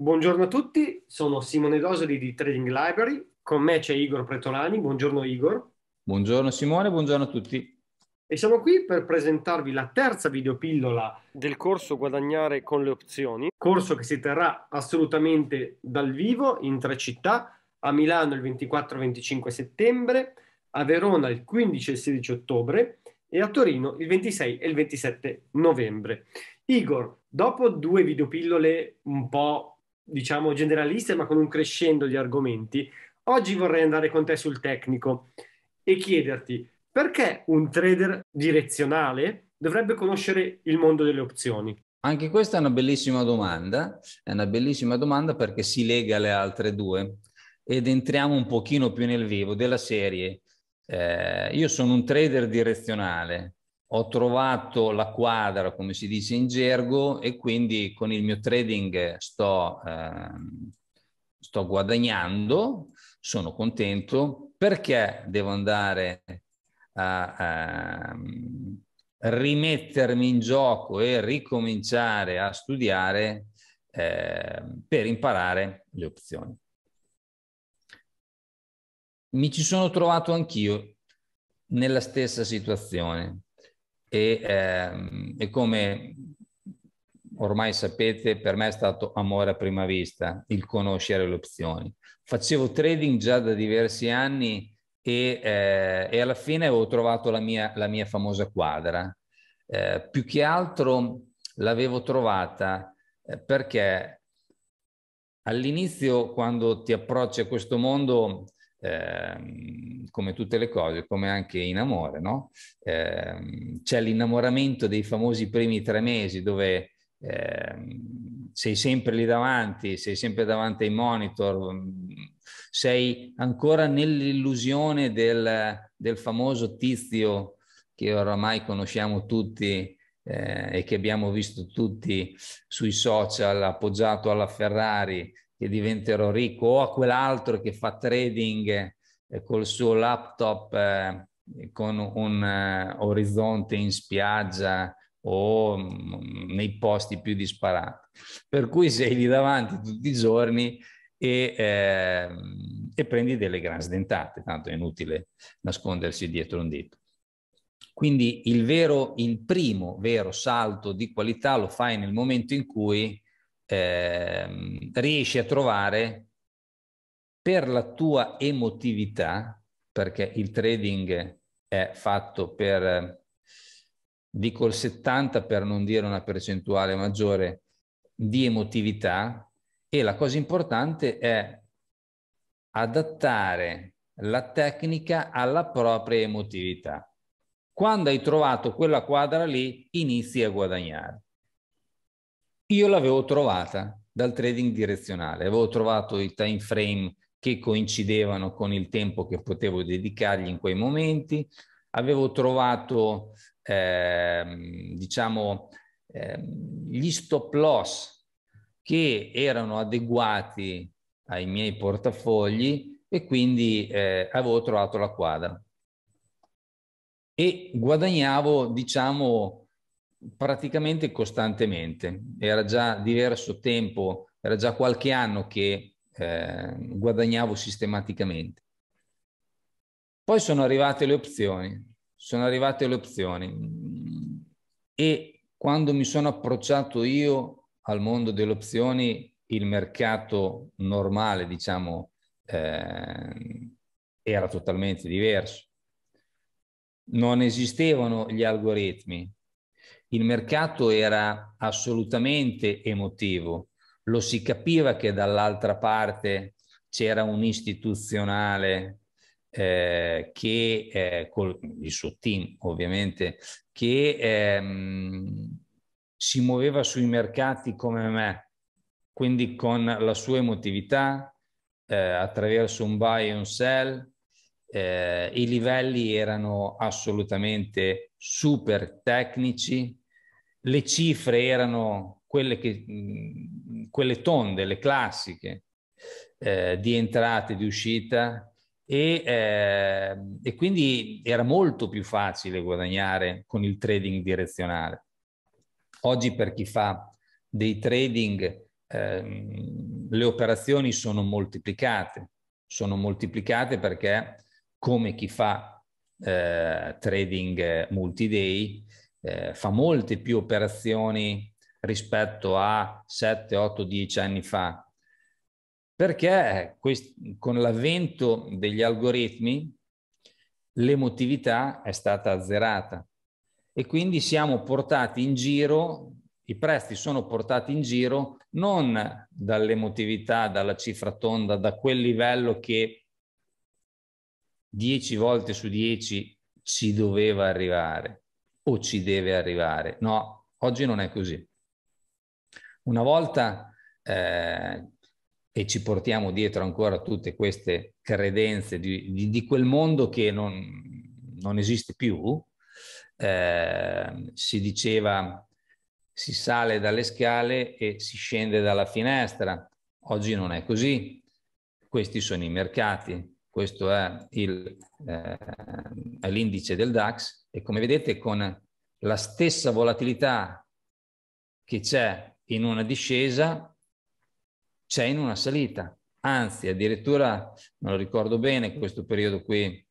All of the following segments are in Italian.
Buongiorno a tutti, sono Simone Dosoli di Trading Library, con me c'è Igor Pretolani, buongiorno Igor. Buongiorno Simone, buongiorno a tutti. E siamo qui per presentarvi la terza videopillola del corso Guadagnare con le opzioni, corso che si terrà assolutamente dal vivo in tre città, a Milano il 24-25 settembre, a Verona il 15 e il 16 ottobre e a Torino il 26 e il 27 novembre. Igor, dopo due videopillole un po' diciamo generaliste, ma con un crescendo di argomenti. Oggi vorrei andare con te sul tecnico e chiederti perché un trader direzionale dovrebbe conoscere il mondo delle opzioni? Anche questa è una bellissima domanda, è una bellissima domanda perché si lega alle altre due ed entriamo un pochino più nel vivo della serie. Eh, io sono un trader direzionale, ho trovato la quadra, come si dice in gergo, e quindi con il mio trading sto, eh, sto guadagnando, sono contento. Perché devo andare a, a ehm, rimettermi in gioco e ricominciare a studiare eh, per imparare le opzioni? Mi ci sono trovato anch'io nella stessa situazione e, ehm, e come ormai sapete, per me è stato amore a prima vista il conoscere le opzioni. Facevo trading già da diversi anni e, eh, e alla fine avevo trovato la mia, la mia famosa quadra. Eh, più che altro l'avevo trovata eh, perché all'inizio, quando ti approcci a questo mondo, Ehm, come tutte le cose, come anche in amore, no? eh, c'è l'innamoramento dei famosi primi tre mesi dove eh, sei sempre lì davanti, sei sempre davanti ai monitor, mm, sei ancora nell'illusione del, del famoso tizio che oramai conosciamo tutti eh, e che abbiamo visto tutti sui social appoggiato alla Ferrari che diventerò ricco o a quell'altro che fa trading eh, col suo laptop eh, con un eh, orizzonte in spiaggia o mm, nei posti più disparati. Per cui sei lì davanti tutti i giorni e, eh, e, prendi delle gran sdentate, tanto è inutile nascondersi dietro un dito. Quindi il, vero, il primo vero salto di qualità lo fai nel momento in cui eh, riesci a trovare per la tua emotività, perché il trading è fatto per, dico il 70 per non dire una percentuale maggiore, di emotività e la cosa importante è adattare la tecnica alla propria emotività. Quando hai trovato quella quadra lì, inizi a guadagnare. Io l'avevo trovata dal trading direzionale, avevo trovato i time frame che coincidevano con il tempo che potevo dedicargli in quei momenti, avevo trovato eh, diciamo eh, gli stop loss che erano adeguati ai miei portafogli e quindi eh, avevo trovato la quadra e guadagnavo diciamo praticamente costantemente. Era già diverso tempo, era già qualche anno che eh, guadagnavo sistematicamente. Poi sono arrivate le opzioni, sono arrivate le opzioni e quando mi sono approcciato io al mondo delle opzioni, il mercato normale, diciamo, eh, era totalmente diverso. Non esistevano gli algoritmi, il mercato era assolutamente emotivo, lo si capiva che dall'altra parte c'era un istituzionale eh, che, eh, col, il suo team ovviamente, che ehm, si muoveva sui mercati come me, quindi con la sua emotività, eh, attraverso un buy e un sell, eh, i livelli erano assolutamente super tecnici, le cifre erano quelle, che, mm, quelle tonde, le classiche, eh, di entrate, e di uscita, e, eh, e, quindi era molto più facile guadagnare con il trading direzionale. Oggi per chi fa dei trading eh, le operazioni sono moltiplicate, sono moltiplicate perché come chi fa eh, trading multi-day eh, fa molte più operazioni rispetto a 7, 8, 10 anni fa. Perché quest- con l'avvento degli algoritmi l'emotività è stata azzerata e quindi siamo portati in giro, i prezzi sono portati in giro non dall'emotività, dalla cifra tonda, da quel livello che 10 volte su 10 ci doveva arrivare, o ci deve arrivare. No, oggi non è così. Una volta eh, e ci portiamo dietro ancora tutte queste credenze di, di, di quel mondo che non, non esiste più, eh, si diceva si sale dalle scale e si scende dalla finestra. Oggi non è così. Questi sono i mercati, questo è, il, eh, l'indice del DAX e come vedete con la stessa volatilità che c'è in una discesa, c'è in una salita. Anzi, addirittura, non lo ricordo bene, questo periodo qui,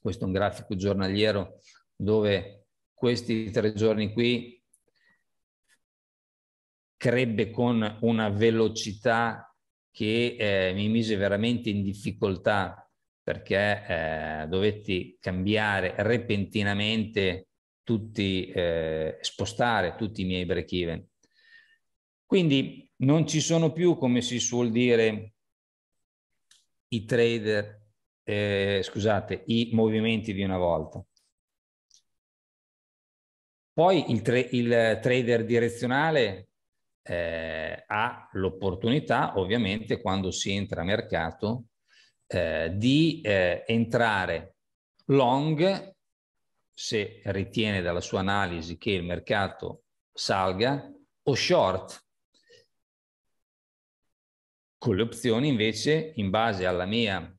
questo è un grafico giornaliero dove questi tre giorni qui crebbe con una velocità che eh, mi mise veramente in difficoltà perché eh, dovetti cambiare repentinamente tutti, eh, spostare tutti i miei break even. Quindi non ci sono più, come si suol dire, i trader, eh, scusate, i movimenti di una volta. Poi il, tra il trader direzionale eh, ha l'opportunità, ovviamente, quando si entra a mercato, eh, di eh, entrare long se ritiene dalla sua analisi che il mercato salga o short. Con le opzioni invece, in base alla mia,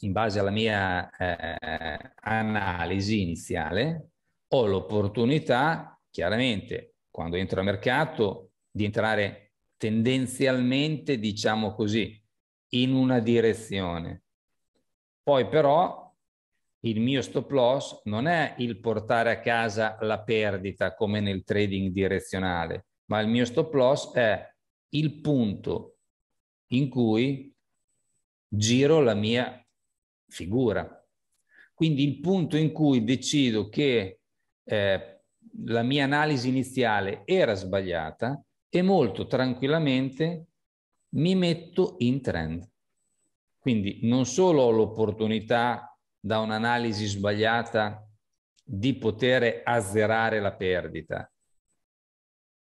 base alla mia eh, analisi iniziale, ho l'opportunità, chiaramente, quando entro al mercato, di entrare tendenzialmente, diciamo così, in una direzione. Poi però il mio stop loss non è il portare a casa la perdita come nel trading direzionale, ma il mio stop loss è il punto in cui giro la mia figura. Quindi il punto in cui decido che eh, la mia analisi iniziale era sbagliata e molto tranquillamente mi metto in trend. Quindi non solo ho l'opportunità da un'analisi sbagliata di poter azzerare la perdita,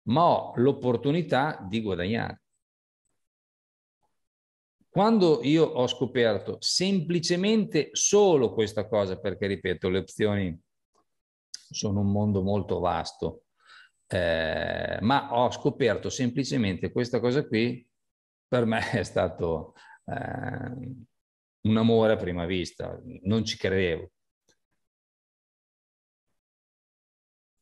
ma ho l'opportunità di guadagnare. Quando io ho scoperto semplicemente solo questa cosa, perché ripeto, le opzioni sono un mondo molto vasto, eh, ma ho scoperto semplicemente questa cosa qui, per me è stato eh, un amore a prima vista, non ci credevo.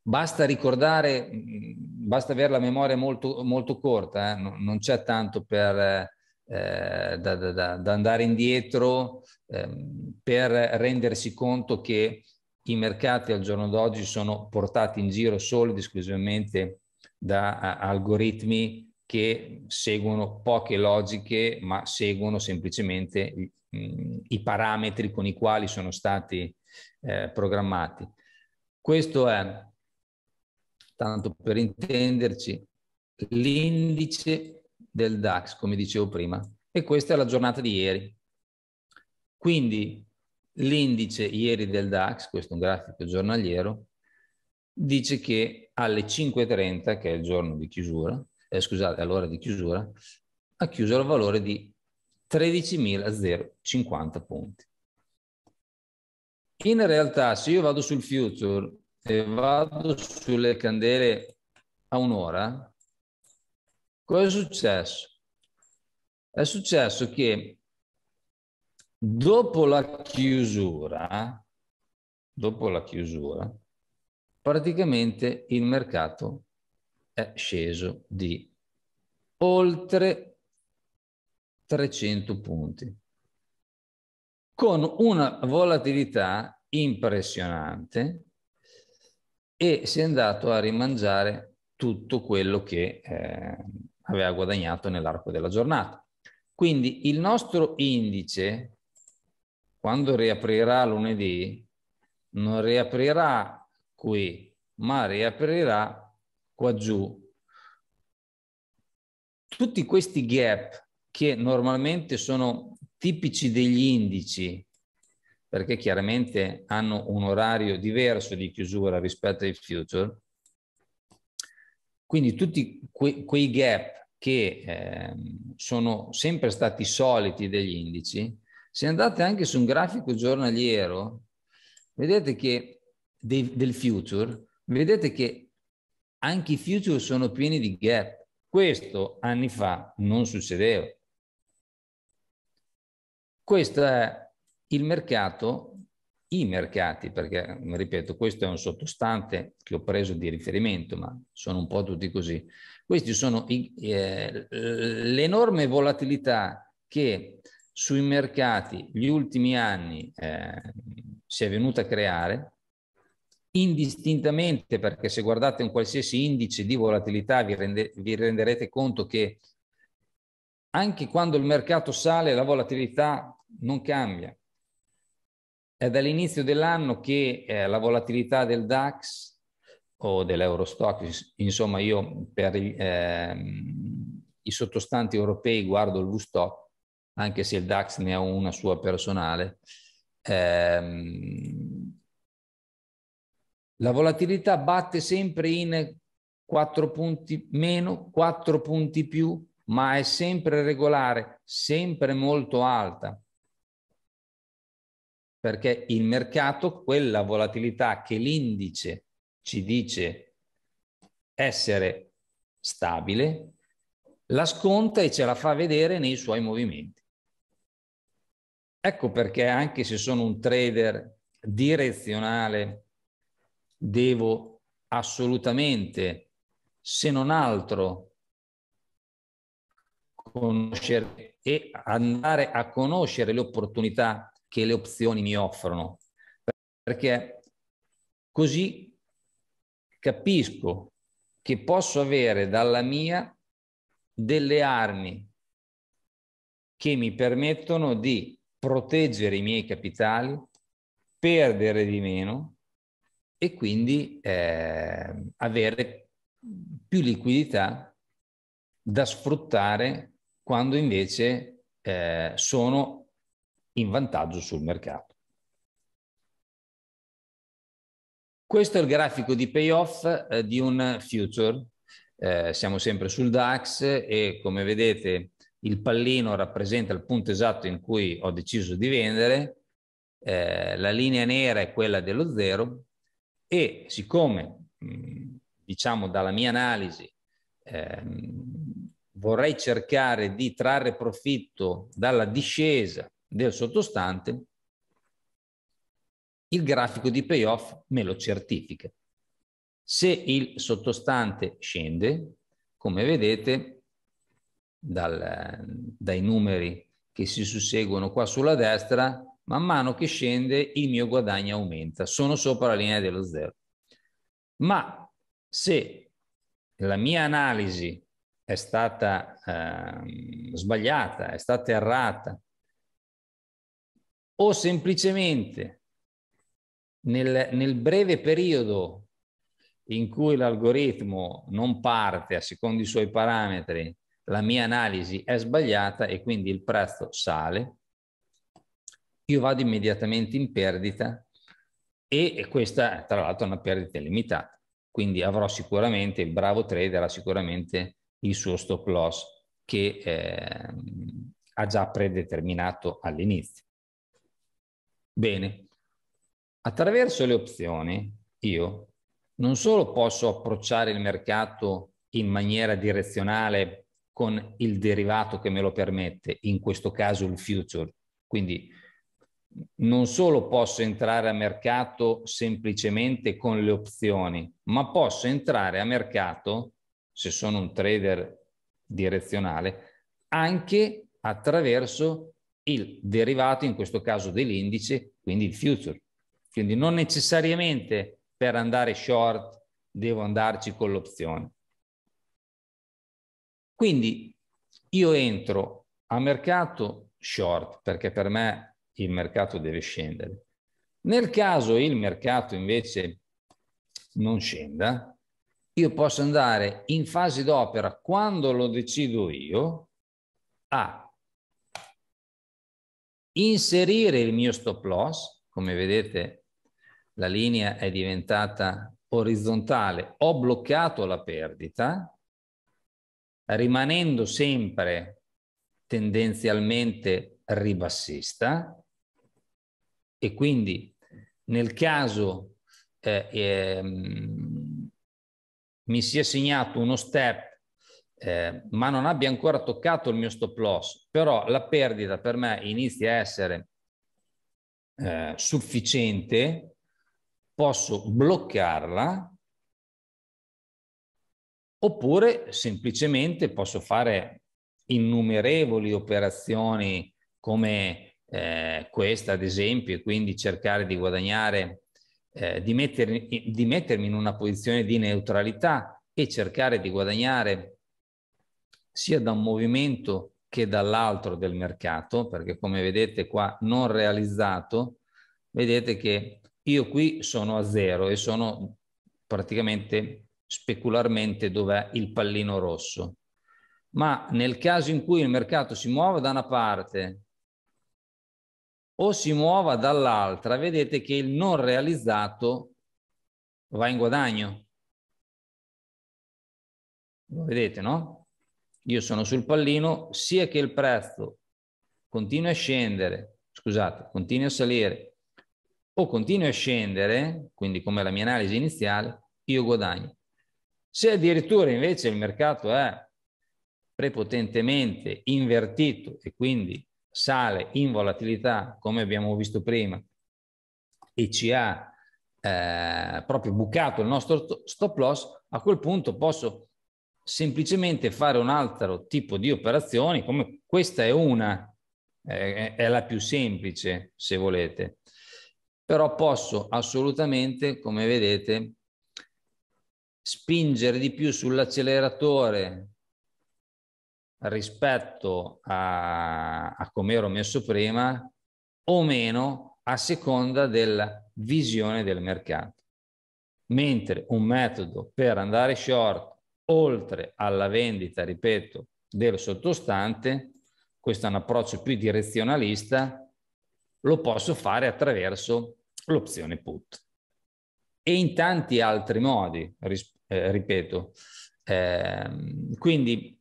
Basta ricordare, mm, basta avere la memoria molto, molto corta, eh? non, non c'è tanto per, eh, da, da, da, andare indietro ehm, per rendersi conto che i mercati al giorno d'oggi sono portati in giro solo ed esclusivamente da algoritmi che seguono poche logiche, ma seguono semplicemente mh, i parametri con i quali sono stati eh, programmati. Questo è, tanto per intenderci, l'indice del DAX, come dicevo prima, e questa è la giornata di ieri. Quindi l'indice ieri del DAX, questo è un grafico giornaliero, dice che alle 5.30, che è il giorno di chiusura, eh, scusate, all'ora di chiusura, ha chiuso al valore di 13.050 punti. In realtà, se io vado sul future e vado sulle candele a un'ora, cosa è successo? È successo che dopo la chiusura, dopo la chiusura, praticamente il mercato è sceso di oltre 300 punti, con una volatilità impressionante e si è andato a rimangiare tutto quello che eh, aveva guadagnato nell'arco della giornata. Quindi il nostro indice, quando riaprirà lunedì, non riaprirà qui, ma riaprirà qua giù, tutti questi gap che normalmente sono tipici degli indici, perché chiaramente hanno un orario diverso di chiusura rispetto ai future, quindi tutti que quei gap che eh, sono sempre stati soliti degli indici, se andate anche su un grafico giornaliero, vedete che dei, del future, vedete che anche i future sono pieni di gap. Questo anni fa non succedeva. Questo è il mercato, i mercati, perché ripeto, questo è un sottostante che ho preso di riferimento, ma sono un po' tutti così. Questi sono i, eh, l'enorme volatilità che sui mercati gli ultimi anni eh, si è venuta a creare indistintamente, perché se guardate un qualsiasi indice di volatilità vi, rende, vi renderete conto che anche quando il mercato sale la volatilità non cambia. È dall'inizio dell'anno che eh, la volatilità del DAX o dell'Eurostock, insomma io per eh, i sottostanti europei guardo il VSTOP, anche se il DAX ne ha una sua personale, eh, la volatilità batte sempre in 4 punti meno, 4 punti più, ma è sempre regolare, sempre molto alta. Perché il mercato, quella volatilità che l'indice ci dice essere stabile, la sconta e ce la fa vedere nei suoi movimenti. Ecco perché anche se sono un trader direzionale devo assolutamente, se non altro, conoscere e andare a conoscere le opportunità che le opzioni mi offrono, perché così capisco che posso avere dalla mia delle armi che mi permettono di proteggere i miei capitali, perdere di meno e quindi eh, avere più liquidità da sfruttare quando invece eh, sono in vantaggio sul mercato. Questo è il grafico di payoff eh, di un future. Eh, siamo sempre sul DAX e come vedete il pallino rappresenta il punto esatto in cui ho deciso di vendere. Eh, la linea nera è quella dello zero e siccome, diciamo, dalla mia analisi ehm, vorrei cercare di trarre profitto dalla discesa del sottostante, il grafico di payoff me lo certifica. Se il sottostante scende, come vedete dal, dai numeri che si susseguono qua sulla destra, Man mano che scende il mio guadagno aumenta, sono sopra la linea dello zero. Ma se la mia analisi è stata eh, sbagliata, è stata errata, o semplicemente nel, nel breve periodo in cui l'algoritmo non parte a secondo i suoi parametri, la mia analisi è sbagliata e quindi il prezzo sale, io vado immediatamente in perdita e questa tra l'altro è una perdita limitata, quindi avrò sicuramente, il bravo trader ha sicuramente il suo stop loss che eh, ha già predeterminato all'inizio. Bene, attraverso le opzioni io non solo posso approcciare il mercato in maniera direzionale con il derivato che me lo permette, in questo caso il future, quindi non solo posso entrare a mercato semplicemente con le opzioni, ma posso entrare a mercato, se sono un trader direzionale, anche attraverso il derivato, in questo caso dell'indice, quindi il future. Quindi non necessariamente per andare short devo andarci con l'opzione. Quindi io entro a mercato short perché per me il mercato deve scendere. Nel caso il mercato invece non scenda, io posso andare in fase d'opera quando lo decido io a inserire il mio stop loss, come vedete la linea è diventata orizzontale, ho bloccato la perdita, rimanendo sempre tendenzialmente ribassista, e quindi nel caso eh, eh, mi sia segnato uno step eh, ma non abbia ancora toccato il mio stop loss, però la perdita per me inizia a essere eh, sufficiente, posso bloccarla oppure semplicemente posso fare innumerevoli operazioni come eh, questa ad esempio e quindi cercare di guadagnare, eh, di, mettermi, di mettermi in una posizione di neutralità e cercare di guadagnare sia da un movimento che dall'altro del mercato, perché come vedete qua non realizzato, vedete che io qui sono a zero e sono praticamente specularmente dove è il pallino rosso. Ma nel caso in cui il mercato si muova da una parte o si muova dall'altra, vedete che il non realizzato va in guadagno. Lo vedete, no? Io sono sul pallino, sia che il prezzo continui a scendere, scusate, continui a salire o continui a scendere, quindi come la mia analisi iniziale, io guadagno. Se addirittura invece il mercato è prepotentemente invertito e quindi sale in volatilità, come abbiamo visto prima, e ci ha eh, proprio bucato il nostro stop loss, a quel punto posso semplicemente fare un altro tipo di operazioni, come questa è una, eh, è la più semplice se volete, però posso assolutamente, come vedete, spingere di più sull'acceleratore rispetto a, a come ero messo prima o meno a seconda della visione del mercato. Mentre un metodo per andare short oltre alla vendita, ripeto, del sottostante, questo è un approccio più direzionalista, lo posso fare attraverso l'opzione put. E in tanti altri modi, eh, ripeto. Ehm, quindi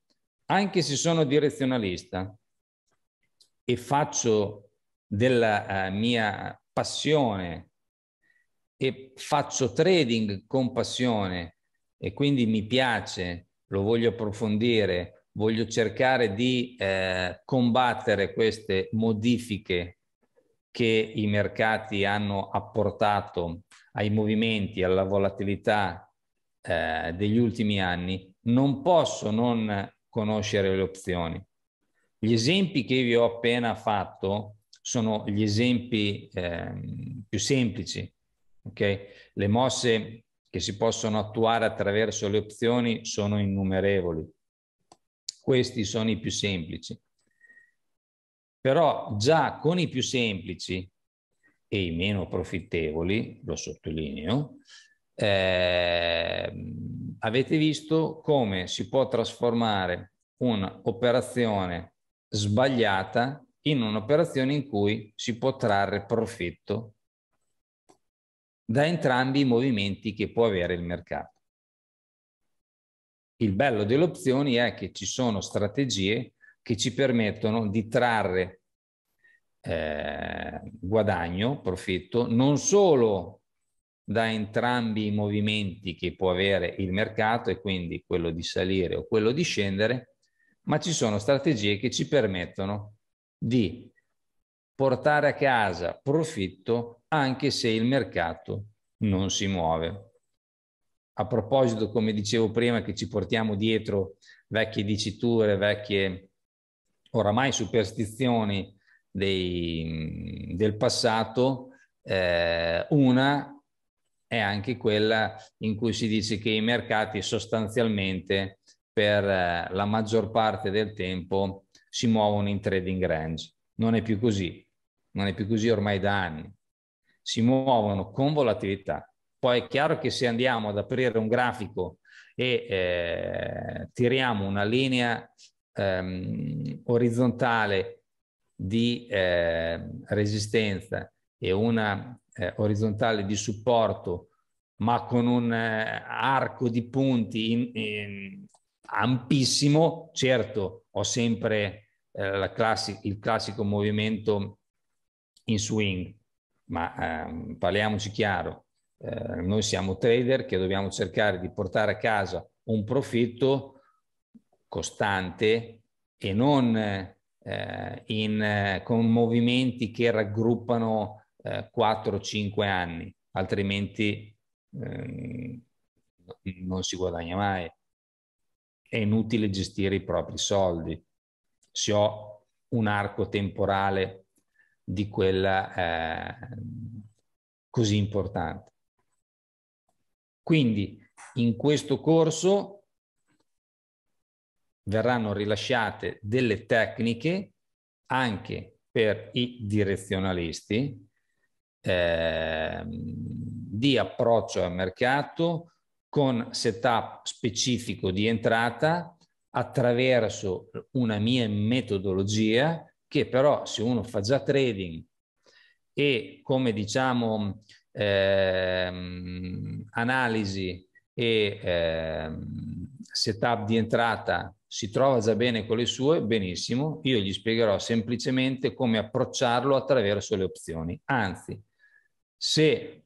anche se sono direzionalista e faccio della eh, mia passione e faccio trading con passione e quindi mi piace, lo voglio approfondire, voglio cercare di eh, combattere queste modifiche che i mercati hanno apportato ai movimenti, alla volatilità eh, degli ultimi anni, non posso non conoscere le opzioni. Gli esempi che vi ho appena fatto sono gli esempi eh, più semplici, okay? Le mosse che si possono attuare attraverso le opzioni sono innumerevoli. Questi sono i più semplici. Però già con i più semplici e i meno profittevoli, lo sottolineo, eh, avete visto come si può trasformare un'operazione sbagliata in un'operazione in cui si può trarre profitto da entrambi i movimenti che può avere il mercato. Il bello delle opzioni è che ci sono strategie che ci permettono di trarre eh, guadagno, profitto, non solo da entrambi i movimenti che può avere il mercato e quindi quello di salire o quello di scendere, ma ci sono strategie che ci permettono di portare a casa profitto anche se il mercato non si muove. A proposito, come dicevo prima, che ci portiamo dietro vecchie diciture, vecchie oramai superstizioni dei, del passato, eh, una è anche quella in cui si dice che i mercati sostanzialmente per eh, la maggior parte del tempo si muovono in trading range. Non è più così, non è più così ormai da anni. Si muovono con volatilità. Poi è chiaro che se andiamo ad aprire un grafico e eh, tiriamo una linea ehm, orizzontale di eh, resistenza e una eh, orizzontale di supporto, ma con un eh, arco di punti in, in, ampissimo, certo ho sempre eh, classi, il classico movimento in swing, ma ehm, parliamoci chiaro, eh, noi siamo trader che dobbiamo cercare di portare a casa un profitto costante e non eh, in, eh, con movimenti che raggruppano eh, 4-5 anni, altrimenti ehm, non si guadagna mai. È inutile gestire i propri soldi. Se ho un arco temporale di quella eh, così importante. Quindi in questo corso verranno rilasciate delle tecniche anche per i direzionalisti eh, di approccio al mercato con setup specifico di entrata attraverso una mia metodologia che però se uno fa già trading e come diciamo eh, analisi e eh, setup di entrata si trova già bene con le sue, benissimo, io gli spiegherò semplicemente come approcciarlo attraverso le opzioni. Anzi, se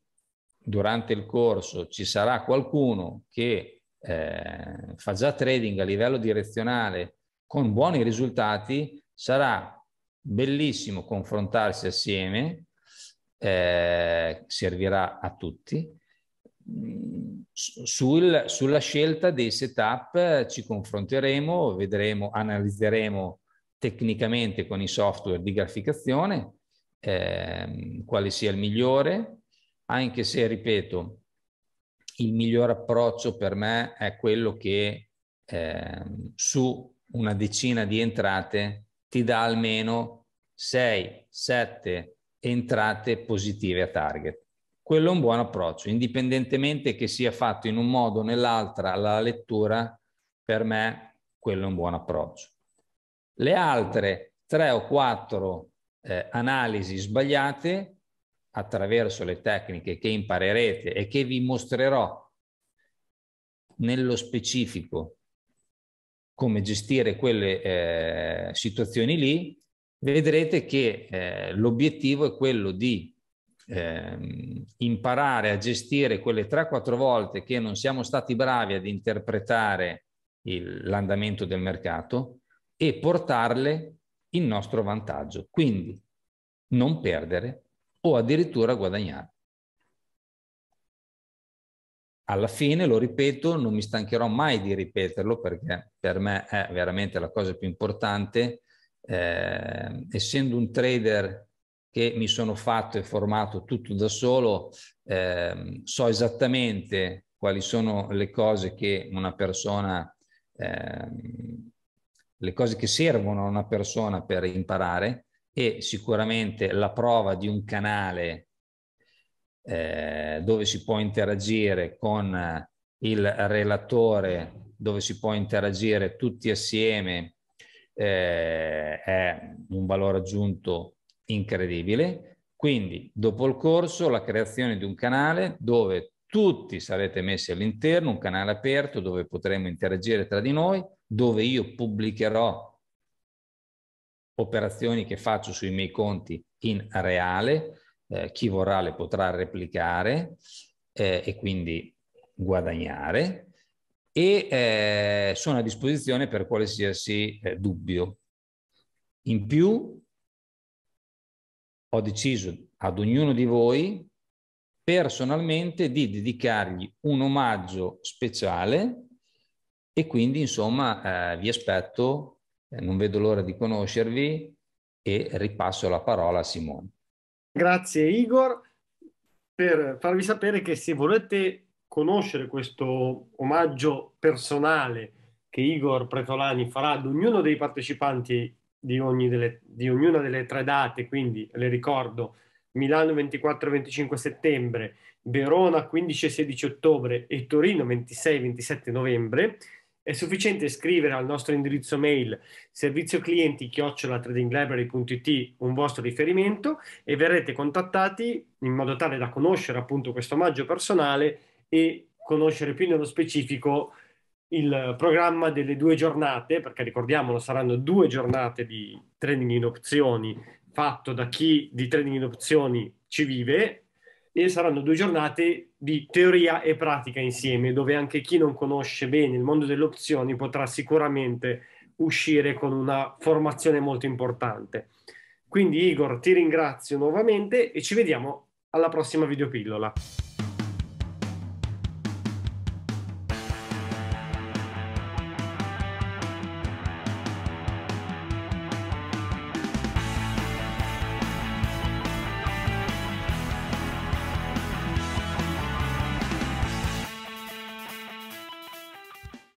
durante il corso ci sarà qualcuno che eh, fa già trading a livello direzionale con buoni risultati, sarà bellissimo confrontarsi assieme, eh, servirà a tutti. Sul, sulla scelta dei setup eh, ci confronteremo, vedremo, analizzeremo tecnicamente con i software di graficazione eh, quale sia il migliore, anche se, ripeto, il miglior approccio per me è quello che eh, su una decina di entrate ti dà almeno 6-7 entrate positive a target. Quello è un buon approccio, indipendentemente che sia fatto in un modo o nell'altra la lettura, per me quello è un buon approccio. Le altre 3 o 4 eh, analisi sbagliate attraverso le tecniche che imparerete e che vi mostrerò nello specifico come gestire quelle eh, situazioni lì, vedrete che eh, l'obiettivo è quello di eh, imparare a gestire quelle 3-4 volte che non siamo stati bravi ad interpretare l'andamento del mercato e portarle in nostro vantaggio, quindi non perdere o addirittura guadagnare. Alla fine, lo ripeto, non mi stancherò mai di ripeterlo perché per me è veramente la cosa più importante. Eh, essendo un trader che mi sono fatto e formato tutto da solo, eh, so esattamente quali sono le cose che una persona eh, le cose che servono a una persona per imparare e sicuramente la prova di un canale eh, dove si può interagire con eh, il relatore, dove si può interagire tutti assieme, eh, è un valore aggiunto incredibile. Quindi, dopo il corso, la creazione di un canale dove tutti sarete messi all'interno, un canale aperto dove potremo interagire tra di noi, dove io pubblicherò operazioni che faccio sui miei conti in reale, eh, chi vorrà le potrà replicare eh, e quindi guadagnare e eh, sono a disposizione per qualsiasi eh, dubbio. In più ho deciso ad ognuno di voi personalmente di dedicargli un omaggio speciale e quindi, insomma, eh, vi aspetto, eh, non vedo l'ora di conoscervi e ripasso la parola a Simone. Grazie Igor per farvi sapere che se volete conoscere questo omaggio personale che Igor Pretolani farà ad ognuno dei partecipanti di, ogni delle, di ognuna delle tre date, quindi le ricordo Milano 24 e 25 settembre, Verona 15 e 16 ottobre e Torino 26 e 27 novembre, è sufficiente scrivere al nostro indirizzo mail servizio clienti chiocciolaTradingLibrary.it un vostro riferimento e verrete contattati in modo tale da conoscere appunto questo omaggio personale e conoscere più nello specifico il programma delle due giornate, perché ricordiamolo saranno due giornate di trading in opzioni fatto da chi di trading in opzioni ci vive e saranno due giornate di teoria e pratica insieme, dove anche chi non conosce bene il mondo delle opzioni potrà sicuramente uscire con una formazione molto importante. Quindi Igor, ti ringrazio nuovamente e ci vediamo alla prossima videopillola.